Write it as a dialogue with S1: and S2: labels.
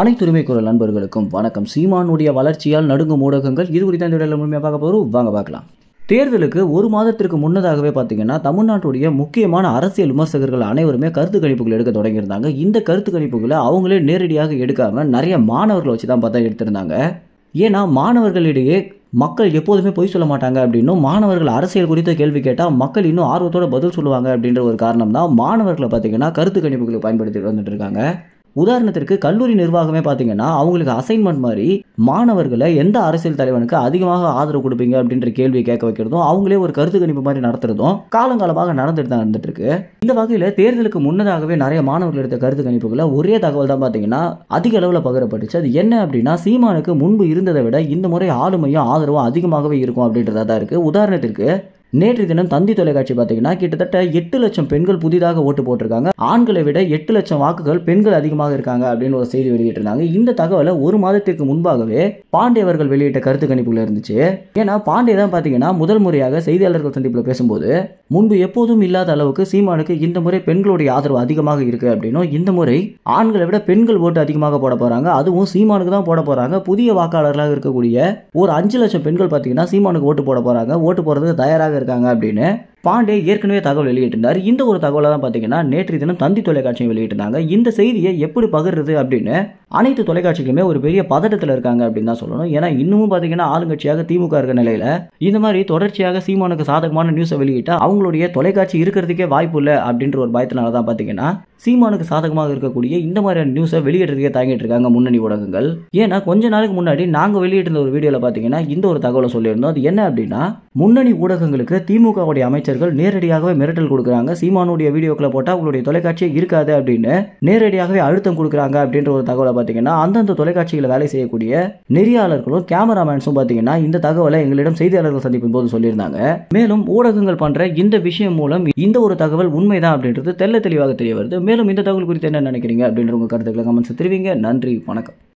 S1: அனைத்துரிமை குரல் நண்பர்களுக்கும் வணக்கம் சீமானுடைய வளர்ச்சியால் நடுங்கும் ஊடகங்கள் இது குறித்த இந்த முழுமையாக பார்க்க போகிறோம் வாங்க பார்க்கலாம் தேர்தலுக்கு ஒரு மாதத்திற்கு முன்னதாகவே பார்த்தீங்கன்னா தமிழ்நாட்டுடைய முக்கியமான அரசியல் விமர்சகர்கள் அனைவருமே கருத்து கணிப்புகள் எடுக்க தொடங்கியிருந்தாங்க இந்த கருத்து கணிப்புகளை அவங்களே நேரடியாக எடுக்காமல் நிறைய மாணவர்களை வச்சு தான் பார்த்தா எடுத்திருந்தாங்க ஏன்னா மாணவர்களிடையே மக்கள் எப்போதுமே பொய் சொல்ல மாட்டாங்க அப்படின்னும் மாணவர்கள் அரசியல் குறித்த கேள்வி கேட்டால் மக்கள் இன்னும் ஆர்வத்தோட பதில் சொல்லுவாங்க அப்படின்ற ஒரு காரணம் தான் மாணவர்களை பார்த்தீங்கன்னா கருத்து கணிப்புகளை பயன்படுத்தி வந்துட்டு இருக்காங்க உதாரணத்திற்கு கல்லூரி நிர்வாகமே பார்த்தீங்கன்னா அவங்களுக்கு அசைன்மெண்ட் மாதிரி மாணவர்களை எந்த அரசியல் தலைவனுக்கு அதிகமாக ஆதரவு கொடுப்பீங்க அப்படின்ற கேள்வியை கேட்க வைக்கிறதும் அவங்களே ஒரு கருத்து கணிப்பு மாதிரி நடத்துறதும் காலங்காலமாக நடந்துட்டு தான் இருந்துட்டு இருக்கு இந்த வகையில் தேர்தலுக்கு முன்னதாகவே நிறைய மாணவர்கள் எடுத்த கருத்து கணிப்புகளை ஒரே தகவல் தான் பார்த்தீங்கன்னா அதிக அளவில் பகிரப்பட்டுச்சு அது என்ன அப்படின்னா சீமானுக்கு முன்பு இருந்ததை விட இந்த முறை ஆளுமையும் ஆதரவும் அதிகமாகவே இருக்கும் அப்படின்றதா தான் இருக்குது உதாரணத்திற்கு நேற்று தினம் தந்தி தொலைக்காட்சி பார்த்தீங்கன்னா கிட்டத்தட்ட எட்டு லட்சம் பெண்கள் புதிதாக ஓட்டு போட்டிருக்காங்க ஆண்களை விட எட்டு லட்சம் வாக்குகள் பெண்கள் அதிகமாக இருக்காங்க அப்படின்னு ஒரு செய்தி வெளியிட்டிருந்தாங்க இந்த தகவலை ஒரு மாதத்திற்கு முன்பாகவே பாண்டே அவர்கள் வெளியிட்ட கருத்து கணிப்புகள் இருந்துச்சு ஏன்னா பாண்டே தான் பார்த்தீங்கன்னா முதல் முறையாக செய்தியாளர்கள் சந்திப்பில் பேசும்போது முன்பு எப்போதும் இல்லாத அளவுக்கு சீமானுக்கு இந்த முறை பெண்களுடைய ஆதரவு அதிகமாக இருக்கு அப்படின்னும் இந்த முறை ஆண்களை விட பெண்கள் ஓட்டு அதிகமாக போட போறாங்க அதுவும் சீமானுக்கு தான் போட போறாங்க புதிய வாக்காளர்களாக இருக்கக்கூடிய ஒரு அஞ்சு லட்சம் பெண்கள் பார்த்தீங்கன்னா சீமானுக்கு ஓட்டு போட போறாங்க ஓட்டு போறதுக்கு தயாராக இருக்காங்க அப்படின்னு பாண்டே ஏற்கனவே தகவல் வெளியிட்டிருந்தார் இந்த ஒரு தகவலை தான் பார்த்தீங்கன்னா நேற்று தினம் தந்தி தொலைக்காட்சியும் வெளியிட்டிருந்தாங்க இந்த செய்தியை எப்படி பகிர்றது அப்படின்னு அனைத்து தொலைக்காட்சிகளுமே ஒரு பெரிய பதட்டத்தில் இருக்காங்க அப்படின்னு தான் சொல்லணும் ஏன்னா இன்னமும் பார்த்தீங்கன்னா ஆளுங்கட்சியாக திமுக இருக்கிற நிலையில் இந்த மாதிரி தொடர்ச்சியாக சீமானுக்கு சாதகமான நியூஸை வெளியிட்டு அவங்களுடைய தொலைக்காட்சி இருக்கிறதுக்கே வாய்ப்பு இல்லை அப்படின்ற ஒரு பயத்தினால தான் பார்த்தீங்கன்னா சீமானுக்கு சாதகமாக இருக்கக்கூடிய இந்த மாதிரியான நியூஸை வெளியிடுறதுக்கே தாங்கிட்டு இருக்காங்க முன்னணி ஊடகங்கள் ஏன்னா கொஞ்ச நாளுக்கு முன்னாடி நாங்கள் வெளியிட்டிருந்த ஒரு வீடியோவில் பார்த்தீங்கன்னா இந்த ஒரு தகவலை சொல்லியிருந்தோம் அது என்ன அப்படின்னா முன்னணி ஊடகங்களுக்கு திமுகவுடைய அமைச்சர் அமைச்சர்கள் நேரடியாகவே மிரட்டல் கொடுக்குறாங்க சீமானுடைய வீடியோக்களை போட்டால் உங்களுடைய தொலைக்காட்சியே இருக்காது அப்படின்னு நேரடியாகவே அழுத்தம் கொடுக்குறாங்க அப்படின்ற ஒரு தகவலை பார்த்தீங்கன்னா அந்தந்த தொலைக்காட்சிகளை வேலை செய்யக்கூடிய நெறியாளர்களும் கேமராமேன்ஸும் பார்த்தீங்கன்னா இந்த தகவலை எங்களிடம் செய்தியாளர்கள் சந்திப்பின் போது சொல்லியிருந்தாங்க மேலும் ஊடகங்கள் பண்ணுற இந்த விஷயம் மூலம் இந்த ஒரு தகவல் உண்மைதான் அப்படின்றது தெல்ல தெளிவாக தெரிய வருது மேலும் இந்த தகவல் குறித்து என்ன நினைக்கிறீங்க அப்படின்ற உங்கள் கருத்துக்களை கமெண்ட்ஸ் தெரிவிங்க நன்றி வணக்கம்